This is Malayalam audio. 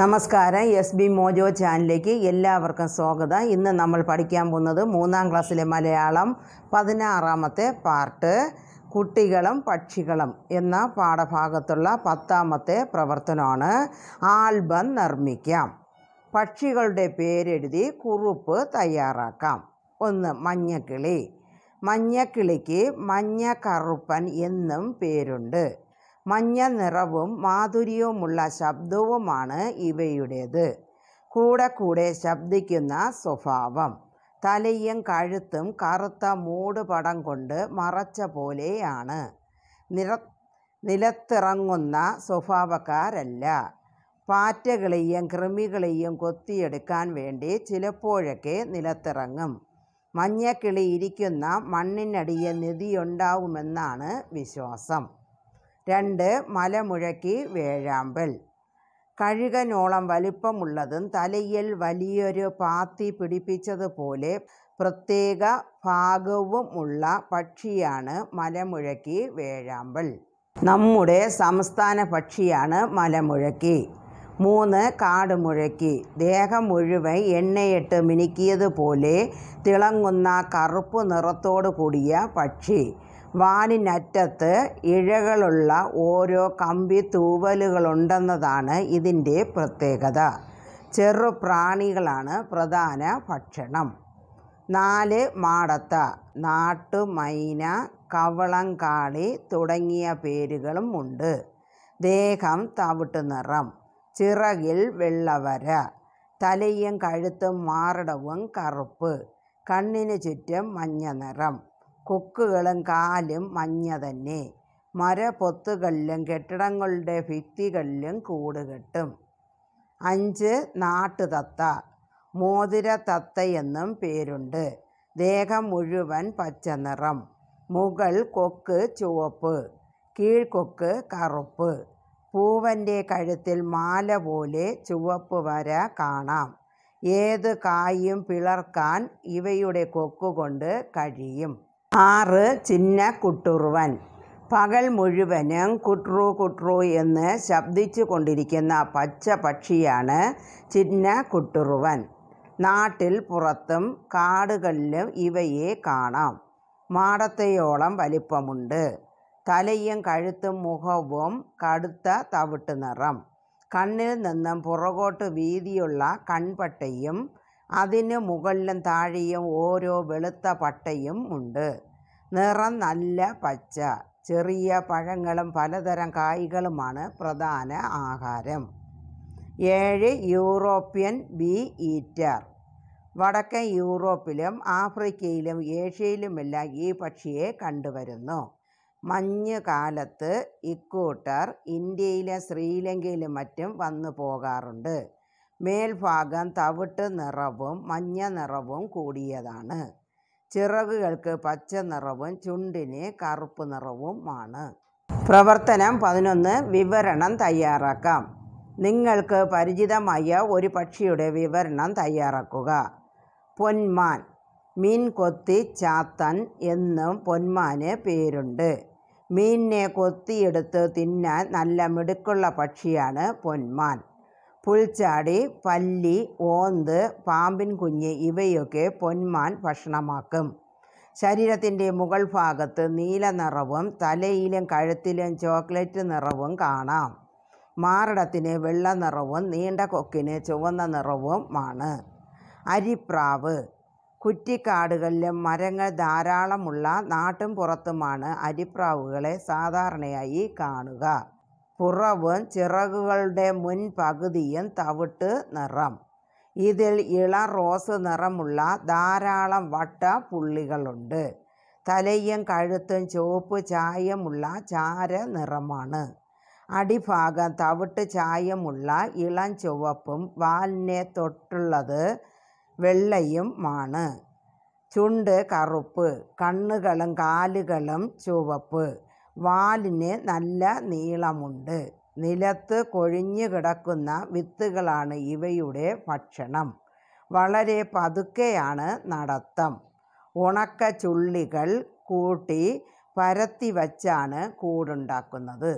നമസ്കാരം എസ് ബി മോജോ ചാനലിലേക്ക് എല്ലാവർക്കും സ്വാഗതം ഇന്ന് നമ്മൾ പഠിക്കാൻ പോകുന്നത് മൂന്നാം ക്ലാസ്സിലെ മലയാളം പതിനാറാമത്തെ പാർട്ട് കുട്ടികളും പക്ഷികളും എന്ന പാഠഭാഗത്തുള്ള പത്താമത്തെ പ്രവർത്തനമാണ് ആൽബം നിർമ്മിക്കാം പക്ഷികളുടെ പേരെഴുതി കുറുപ്പ് തയ്യാറാക്കാം ഒന്ന് മഞ്ഞക്കിളി മഞ്ഞക്കിളിക്ക് മഞ്ഞ കറുപ്പൻ എന്നും പേരുണ്ട് മഞ്ഞ നിറവും മാധുര്യവുമുള്ള ശബ്ദവുമാണ് ഇവയുടേത് കൂടെ കൂടെ ശബ്ദിക്കുന്ന സ്വഭാവം തലയും കഴുത്തും കറുത്ത മൂടുപടം കൊണ്ട് മറച്ച പോലെയാണ് നിറ നിലത്തിറങ്ങുന്ന സ്വഭാവക്കാരല്ല പാറ്റകളെയും കൃമികളെയും കൊത്തിയെടുക്കാൻ വേണ്ടി ചിലപ്പോഴൊക്കെ നിലത്തിറങ്ങും മഞ്ഞക്കിളി ഇരിക്കുന്ന മണ്ണിനടിയിൽ നിധിയുണ്ടാവുമെന്നാണ് വിശ്വാസം രണ്ട് മലമുഴക്കി വേഴാമ്പൽ കഴുകനോളം വലിപ്പമുള്ളതും തലയിൽ വലിയൊരു പാത്തി പിടിപ്പിച്ചതുപോലെ പ്രത്യേക ഭാഗവുമുള്ള പക്ഷിയാണ് മലമുഴക്കി വേഴാമ്പൽ നമ്മുടെ സംസ്ഥാന പക്ഷിയാണ് മലമുഴക്കി മൂന്ന് കാടുമുഴക്കി ദേഹം മുഴുവൻ എണ്ണയിട്ട് മിനുക്കിയതുപോലെ തിളങ്ങുന്ന കറുപ്പ് നിറത്തോടു കൂടിയ പക്ഷി വാലിനറ്റത്ത് ഇഴകളുള്ള ഓരോ കമ്പി തൂവലുകളുണ്ടെന്നതാണ് ഇതിൻ്റെ പ്രത്യേകത ചെറുപ്രാണികളാണ് പ്രധാന ഭക്ഷണം നാല് മാടത്ത നാട്ടുമൈന കവളങ്കാളി തുടങ്ങിയ പേരുകളും ഉണ്ട് ദേഹം തവിട്ട് നിറം ചിറകിൽ വെള്ളവര തലയും കഴുത്തും മാറിടവും കറുപ്പ് കണ്ണിന് ചുറ്റും മഞ്ഞ നിറം കൊക്കുകളും കാലും മഞ്ഞ തന്നെ മരപൊത്തുകളിലും കെട്ടിടങ്ങളുടെ ഭിത്തികളിലും കൂടുകെട്ടും അഞ്ച് നാട്ടുതത്ത മോതിരത്തത്തയെന്നും പേരുണ്ട് ദേഹം മുഴുവൻ പച്ച നിറം മുകൾ കൊക്ക് ചുവപ്പ് കീഴ്ക്കൊക്ക് കറുപ്പ് പൂവൻ്റെ കഴുത്തിൽ മാല പോലെ ചുവപ്പ് വര കാണാം ഏത് കായും പിളർക്കാൻ ഇവയുടെ കൊക്കുകൊണ്ട് കഴിയും ആറ് ചിന്ന കുട്ടുറുവൻ പകൽ മുഴുവനും കുട്രു കുട്രു എന്ന് ശബ്ദിച്ചു കൊണ്ടിരിക്കുന്ന പച്ച പക്ഷിയാണ് ചിന്ന കുട്ടുറുവൻ നാട്ടിൽ പുറത്തും കാടുകളിലും ഇവയെ കാണാം മാടത്തയോളം വലിപ്പമുണ്ട് തലയും കഴുത്തും മുഖവും കടുത്ത തവിട്ട് നിറം കണ്ണിൽ നിന്നും പുറകോട്ട് വീതിയുള്ള കൺപട്ടയും അതിന് മുകളിലും താഴെയും ഓരോ വെളുത്ത പട്ടയും ഉണ്ട് നിറം നല്ല പച്ച ചെറിയ പഴങ്ങളും പലതരം കായ്കളുമാണ് പ്രധാന ആഹാരം ഏഴ് യൂറോപ്യൻ ബി ഈറ്റർ വടക്കൻ യൂറോപ്പിലും ആഫ്രിക്കയിലും ഏഷ്യയിലുമെല്ലാം ഈ പക്ഷിയെ കണ്ടുവരുന്നു മഞ്ഞ് കാലത്ത് ഇക്കൂട്ടർ ഇന്ത്യയിലെ ശ്രീലങ്കയിലും മറ്റും വന്നു പോകാറുണ്ട് മേൽഭാഗം തവിട്ട് നിറവും മഞ്ഞ നിറവും കൂടിയതാണ് ചിറകുകൾക്ക് പച്ച നിറവും ചുണ്ടിന് കറുപ്പ് നിറവുമാണ് പ്രവർത്തനം പതിനൊന്ന് വിവരണം തയ്യാറാക്കാം നിങ്ങൾക്ക് പരിചിതമായ ഒരു പക്ഷിയുടെ വിവരണം തയ്യാറാക്കുക പൊന്മാൻ മീൻ കൊത്തി ചാത്തൻ എന്നും പൊന്മാന് പേരുണ്ട് മീനിനെ കൊത്തിയെടുത്ത് തിന്നാൻ നല്ല മിടുക്കുള്ള പക്ഷിയാണ് പൊന്മാൻ പുൽച്ചാടി പല്ലി ഓന്ത് പാമ്പിൻ കുഞ്ഞ് ഇവയൊക്കെ പൊന്മാൻ ഭക്ഷണമാക്കും ശരീരത്തിൻ്റെ മുകൾ ഭാഗത്ത് നീല നിറവും തലയിലും കഴുത്തിലും ചോക്ലേറ്റ് നിറവും കാണാം മാറിടത്തിന് വെള്ള നിറവും നീണ്ട കൊക്കിന് ചുവന്ന നിറവുമാണ് അരിപ്രാവ് കുറ്റിക്കാടുകളിലും മരങ്ങൾ ധാരാളമുള്ള നാട്ടും പുറത്തുമാണ് അരിപ്രാവുകളെ സാധാരണയായി കാണുക പുറവും ചിറകുകളുടെ മുൻപകുതിയും തവിട്ട് നിറം ഇതിൽ ഇള റോസ് നിറമുള്ള ധാരാളം വട്ട പുള്ളികളുണ്ട് തലയും കഴുത്തും ചുവപ്പ് ചായമുള്ള ചാര നിറമാണ് അടിഭാഗം തവിട്ട് ചായമുള്ള ഇളം ചുവപ്പും വാലിനെ തൊട്ടുള്ളത് വെള്ളയുമാണ് ചുണ്ട് കറുപ്പ് കണ്ണുകളും കാലുകളും ചുവപ്പ് വാലിന് നല്ല നീളമുണ്ട് നിലത്ത് കൊഴിഞ്ഞു കിടക്കുന്ന വിത്തുകളാണ് ഇവയുടെ ഭക്ഷണം വളരെ പതുക്കെയാണ് നടത്തം ഉണക്ക ചുള്ളികൾ കൂട്ടി പരത്തി വച്ചാണ് കൂടുണ്ടാക്കുന്നത്